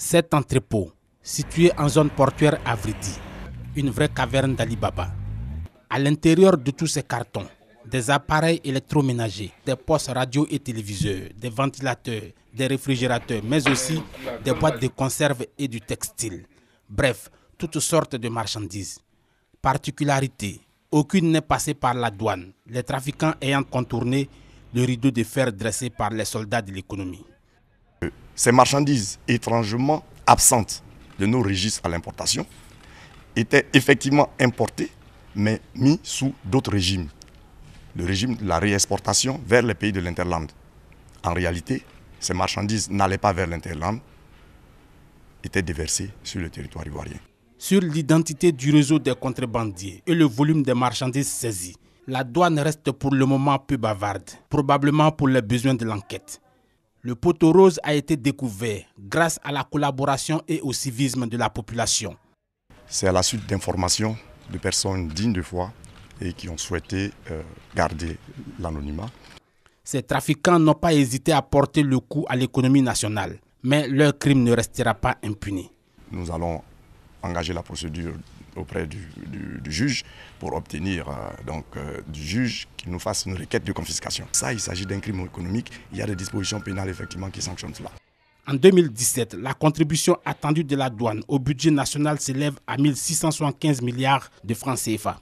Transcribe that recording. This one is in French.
Cet entrepôt, situé en zone portuaire à Vridi, une vraie caverne Baba. À l'intérieur de tous ces cartons, des appareils électroménagers, des postes radio et téléviseurs, des ventilateurs, des réfrigérateurs, mais aussi des boîtes de conserve et du textile. Bref, toutes sortes de marchandises. Particularité, aucune n'est passée par la douane, les trafiquants ayant contourné le rideau de fer dressé par les soldats de l'économie. Ces marchandises étrangement absentes de nos registres à l'importation étaient effectivement importées, mais mises sous d'autres régimes. Le régime de la réexportation vers les pays de l'Interland. En réalité, ces marchandises n'allaient pas vers l'Interland, étaient déversées sur le territoire ivoirien. Sur l'identité du réseau des contrebandiers et le volume des marchandises saisies, la douane reste pour le moment peu bavarde, probablement pour les besoins de l'enquête le poteau rose a été découvert grâce à la collaboration et au civisme de la population. C'est à la suite d'informations de personnes dignes de foi et qui ont souhaité euh, garder l'anonymat. Ces trafiquants n'ont pas hésité à porter le coup à l'économie nationale, mais leur crime ne restera pas impuni. Nous allons engager la procédure auprès du, juge pour obtenir euh, donc, euh, du juge qu'il nous fasse une requête de confiscation. Ça, il s'agit d'un crime économique. Il y a des dispositions pénales effectivement qui sanctionnent cela. En 2017, la contribution attendue de la douane au budget national s'élève à 1675 milliards de francs CFA.